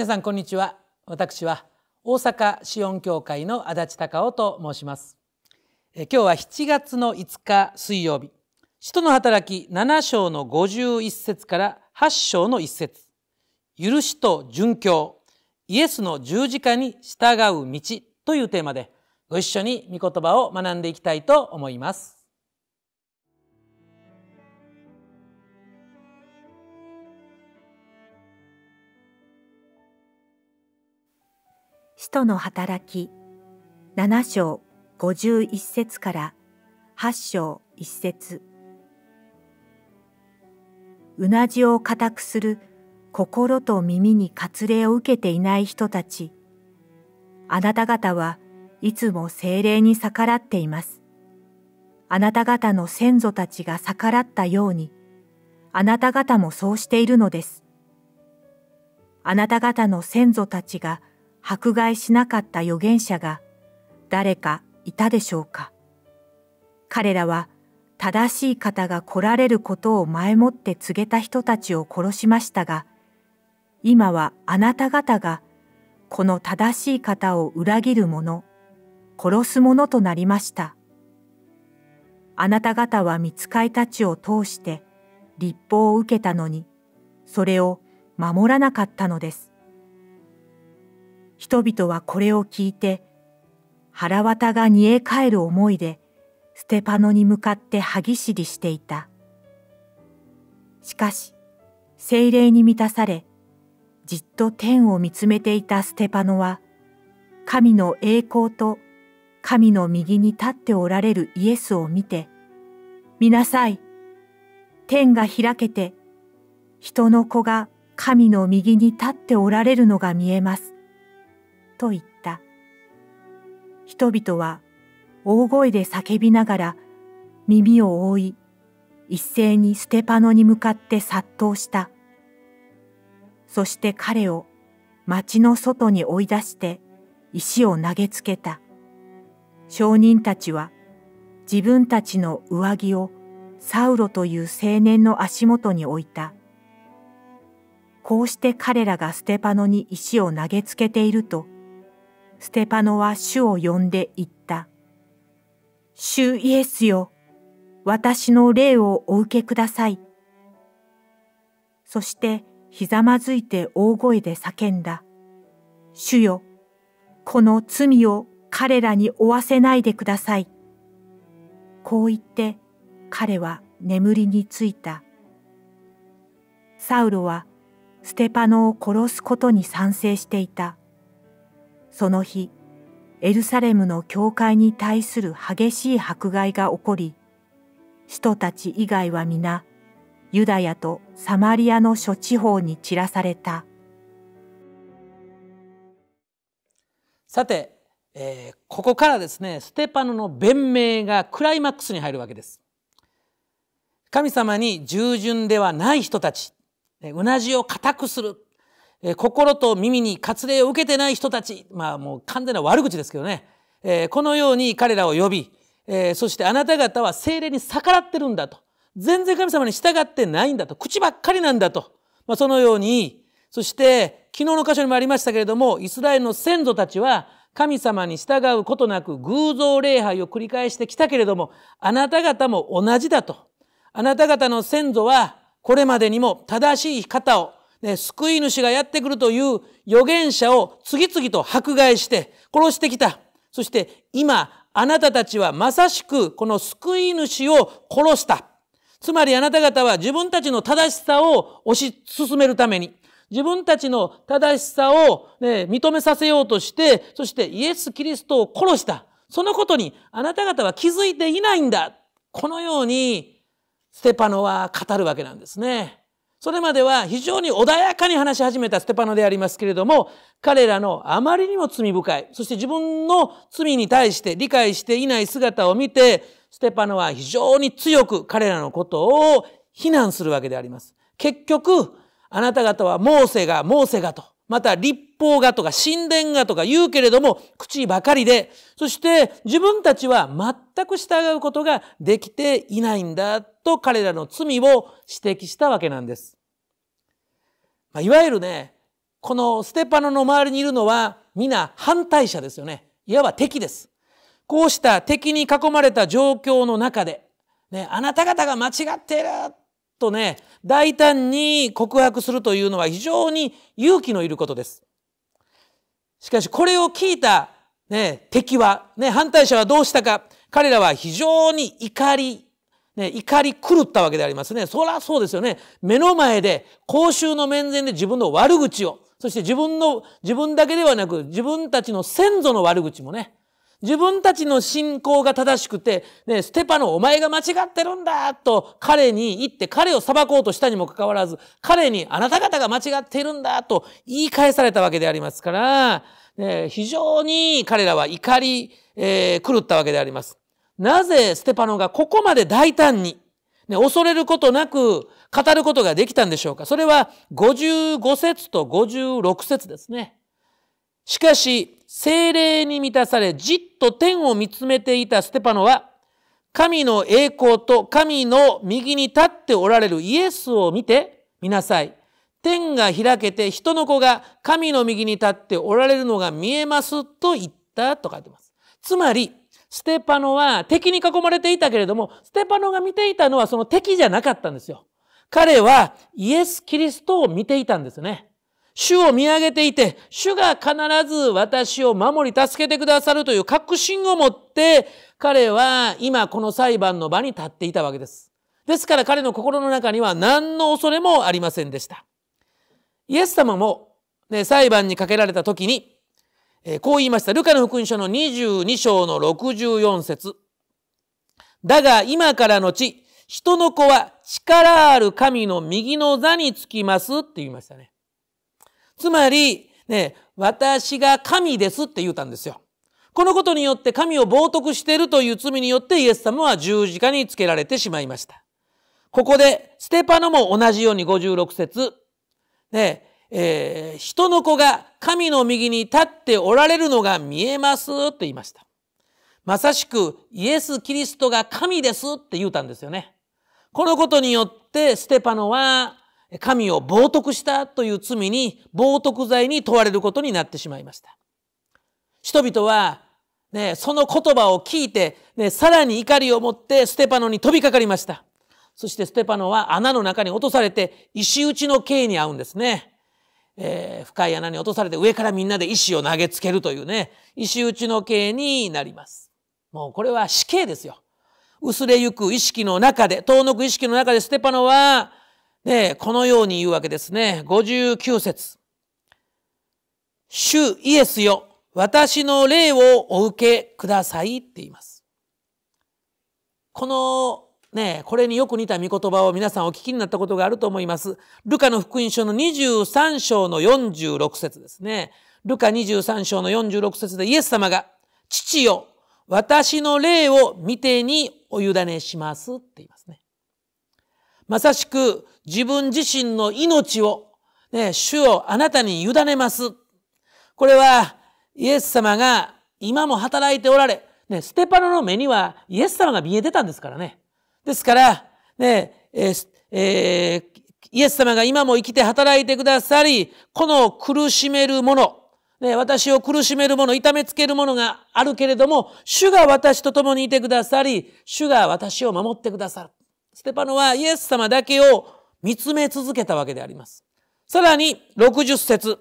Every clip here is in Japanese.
皆さんこんにちは私は大阪シオン教会の足立隆夫と申しますえ今日は7月の5日水曜日使徒の働き7章の51節から8章の1節許しと殉教イエスの十字架に従う道というテーマでご一緒に御言葉を学んでいきたいと思います使徒の働き7章51節から8章1節うなじを固くする心と耳に割礼を受けていない人たちあなた方はいつも精霊に逆らっていますあなた方の先祖たちが逆らったようにあなた方もそうしているのですあなた方の先祖たちが迫害しなかった預言者が誰かいたでしょうか彼らは正しい方が来られることを前もって告げた人たちを殺しましたが、今はあなた方がこの正しい方を裏切る者、殺す者となりました。あなた方は見つかいたちを通して立法を受けたのに、それを守らなかったのです。人々はこれを聞いて、腹渡が煮え返る思いで、ステパノに向かって歯ぎしりしていた。しかし、精霊に満たされ、じっと天を見つめていたステパノは、神の栄光と神の右に立っておられるイエスを見て、見なさい。天が開けて、人の子が神の右に立っておられるのが見えます。と言った。人々は大声で叫びながら耳を覆い一斉にステパノに向かって殺到した。そして彼を町の外に追い出して石を投げつけた。商人たちは自分たちの上着をサウロという青年の足元に置いた。こうして彼らがステパノに石を投げつけていると、ステパノは主を呼んで言った。主イエスよ、私の霊をお受けください。そしてひざまずいて大声で叫んだ。主よ、この罪を彼らに負わせないでください。こう言って彼は眠りについた。サウロはステパノを殺すことに賛成していた。その日、エルサレムの教会に対する激しい迫害が起こり、使徒たち以外は皆、ユダヤとサマリアの諸地方に散らされた。さて、えー、ここからですね、ステパノの弁明がクライマックスに入るわけです。神様に従順ではない人たち、同じを固くする心と耳に割礼を受けてない人たち、まあもう完全な悪口ですけどね、このように彼らを呼び、そしてあなた方は精霊に逆らってるんだと。全然神様に従ってないんだと。口ばっかりなんだと。まあ、そのように、そして昨日の箇所にもありましたけれども、イスラエルの先祖たちは神様に従うことなく偶像礼拝を繰り返してきたけれども、あなた方も同じだと。あなた方の先祖はこれまでにも正しい方をね、救い主がやってくるという預言者を次々と迫害して殺してきた。そして今、あなたたちはまさしくこの救い主を殺した。つまりあなた方は自分たちの正しさを推し進めるために、自分たちの正しさを、ね、認めさせようとして、そしてイエス・キリストを殺した。そのことにあなた方は気づいていないんだ。このように、ステパノは語るわけなんですね。それまでは非常に穏やかに話し始めたステパノでありますけれども、彼らのあまりにも罪深い、そして自分の罪に対して理解していない姿を見て、ステパノは非常に強く彼らのことを非難するわけであります。結局、あなた方はモーセが、モーセがと、また立法がとか神殿がとか言うけれども、口ばかりで、そして自分たちは全く従うことができていないんだと彼らの罪を指摘したわけなんです。まあ、いわゆるね、このステパノの周りにいるのは皆反対者ですよね。いわば敵です。こうした敵に囲まれた状況の中で、ね、あなた方が間違っているとね、大胆に告白するというのは非常に勇気のいることです。しかしこれを聞いた、ね、敵は、ね、反対者はどうしたか、彼らは非常に怒りね、怒り狂ったわけでありますね。そらそうですよね。目の前で、公衆の面前で自分の悪口を、そして自分の、自分だけではなく、自分たちの先祖の悪口もね、自分たちの信仰が正しくて、ね、ステパのお前が間違ってるんだと彼に言って彼を裁こうとしたにもかかわらず、彼にあなた方が間違っているんだと言い返されたわけでありますから、ね、非常に彼らは怒り、えー、狂ったわけであります。なぜステパノがここまで大胆に、ね、恐れることなく語ることができたんでしょうか。それは55節と56節ですね。しかし、精霊に満たされ、じっと天を見つめていたステパノは、神の栄光と神の右に立っておられるイエスを見て、見なさい。天が開けて人の子が神の右に立っておられるのが見えますと言ったと書いてます。つまり、ステパノは敵に囲まれていたけれども、ステパノが見ていたのはその敵じゃなかったんですよ。彼はイエス・キリストを見ていたんですね。主を見上げていて、主が必ず私を守り助けてくださるという確信を持って、彼は今この裁判の場に立っていたわけです。ですから彼の心の中には何の恐れもありませんでした。イエス様も、ね、裁判にかけられた時に、えー、こう言いました。ルカの福音書の22章の64節だが今からのち、人の子は力ある神の右の座につきますって言いましたね。つまり、ね、私が神ですって言うたんですよ。このことによって神を冒涜しているという罪によってイエス様は十字架につけられてしまいました。ここで、ステパノも同じように56節、ね、えー、人の子が神の右に立っておられるのが見えますと言いました。まさしくイエス・キリストが神ですって言うたんですよね。このことによってステパノは神を冒涜したという罪に冒涜罪に問われることになってしまいました。人々は、ね、その言葉を聞いて、ね、さらに怒りを持ってステパノに飛びかかりました。そしてステパノは穴の中に落とされて石打ちの刑に遭うんですね。えー、深い穴に落とされて上からみんなで石を投げつけるというね、石打ちの刑になります。もうこれは死刑ですよ。薄れゆく意識の中で、遠のく意識の中でステパノは、ね、このように言うわけですね。59節。主イエスよ、私の霊をお受けくださいって言います。このね、これによく似た御言葉を皆さんお聞きになったことがあると思います。ルカの福音書の23章の46節ですね。ルカ23章の46節でイエス様が、父よ、私の霊を見てにお委ねしますって言いますね。まさしく自分自身の命を、ね、主をあなたに委ねます。これはイエス様が今も働いておられ、ね、ステパノの目にはイエス様が見えてたんですからね。ですから、ね、えーえー、イエス様が今も生きて働いてくださり、この苦しめるもの、ね、私を苦しめるもの、痛めつけるものがあるけれども、主が私と共にいてくださり、主が私を守ってくださる。ステパノはイエス様だけを見つめ続けたわけであります。さらに、六十節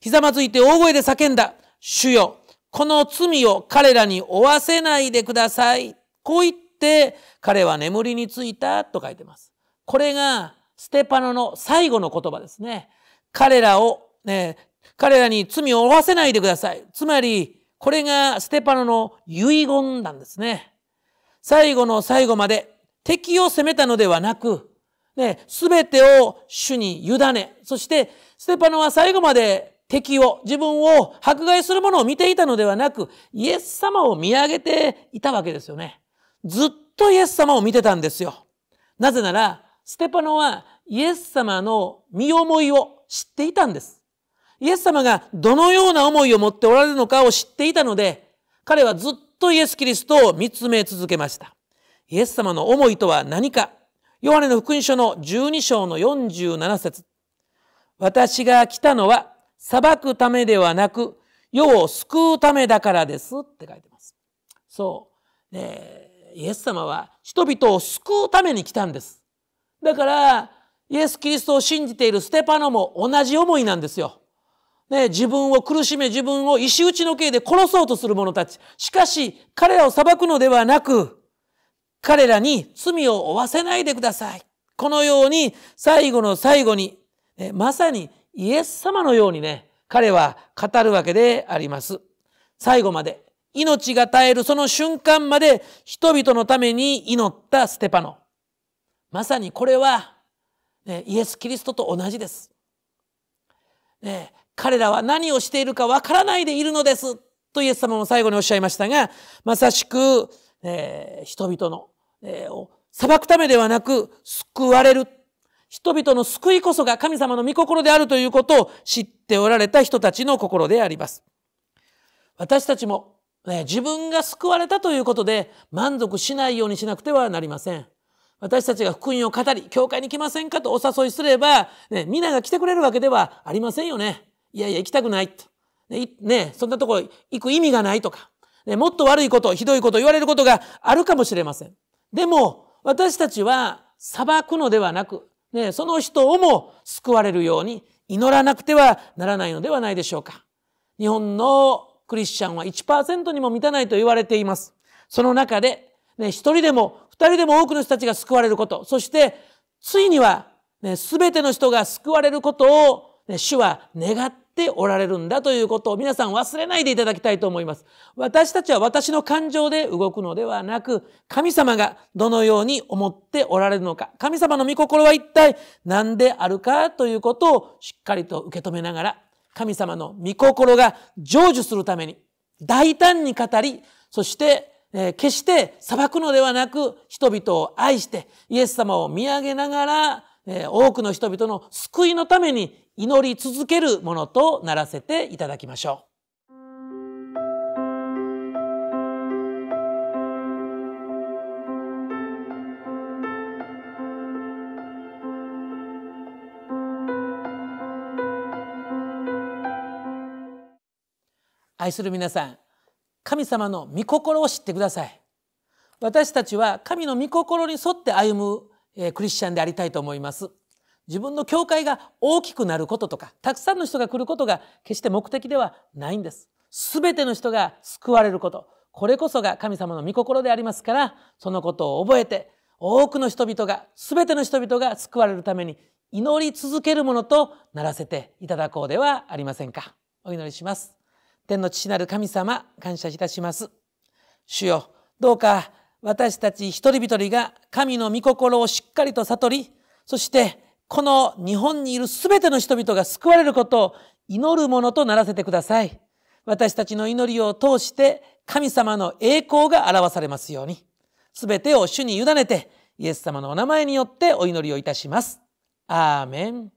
ひざまずいて大声で叫んだ。主よ、この罪を彼らに負わせないでください。こうっって彼は眠りについたと書いてます。これがステパノの最後の言葉ですね。彼らを、ね、彼らに罪を負わせないでください。つまり、これがステパノの遺言なんですね。最後の最後まで敵を責めたのではなく、ね、すべてを主に委ね、そしてステパノは最後まで敵を、自分を迫害するものを見ていたのではなく、イエス様を見上げていたわけですよね。ずっとイエス様を見てたんですよ。なぜなら、ステパノはイエス様の身思いを知っていたんです。イエス様がどのような思いを持っておられるのかを知っていたので、彼はずっとイエス・キリストを見つめ続けました。イエス様の思いとは何か。ヨハネの福音書の12章の47節私が来たのは裁くためではなく、世を救うためだからですって書いてます。そう。ねイエス様は人々を救うために来たんです。だからイエス・キリストを信じているステパノも同じ思いなんですよ。ね、自分を苦しめ自分を石打ちの刑で殺そうとする者たち。しかし彼らを裁くのではなく彼らに罪を負わせないでください。このように最後の最後に、ね、まさにイエス様のようにね彼は語るわけであります。最後まで命が絶えるその瞬間まで人々のために祈ったステパノ。まさにこれは、ね、イエス・キリストと同じです。ね、彼らは何をしているかわからないでいるのですとイエス様も最後におっしゃいましたが、まさしく、えー、人々の、えー、を裁くためではなく救われる。人々の救いこそが神様の御心であるということを知っておられた人たちの心であります。私たちもね、自分が救われたということで満足しないようにしなくてはなりません。私たちが福音を語り、教会に来ませんかとお誘いすれば、ね、皆が来てくれるわけではありませんよね。いやいや、行きたくないと。ね、ねそんなところ行く意味がないとか、ね、もっと悪いこと、ひどいこと言われることがあるかもしれません。でも、私たちは裁くのではなく、ね、その人をも救われるように祈らなくてはならないのではないでしょうか。日本のクリスチャンは1%にも満たないと言われています。その中で、ね、一人でも二人でも多くの人たちが救われること、そして、ついには、ね、すべての人が救われることを、ね、主は願っておられるんだということを皆さん忘れないでいただきたいと思います。私たちは私の感情で動くのではなく、神様がどのように思っておられるのか、神様の御心は一体何であるかということをしっかりと受け止めながら神様の御心が成就するために大胆に語り、そして、えー、決して裁くのではなく人々を愛してイエス様を見上げながら、えー、多くの人々の救いのために祈り続けるものとならせていただきましょう。愛する皆さん神様の御心を知ってください私たちは神の御心に沿って歩むクリスチャンでありたいと思います自分の教会が大きくなることとかたくさんの人が来ることが決して目的ではないんです全ての人が救われることこれこそが神様の御心でありますからそのことを覚えて多くの人々が全ての人々が救われるために祈り続けるものとならせていただこうではありませんかお祈りします天の父なる神様感謝いたします主よどうか私たち一人一人が神の御心をしっかりと悟りそしてこの日本にいる全ての人々が救われることを祈るものとならせてください私たちの祈りを通して神様の栄光が表されますように全てを主に委ねてイエス様のお名前によってお祈りをいたしますアーメン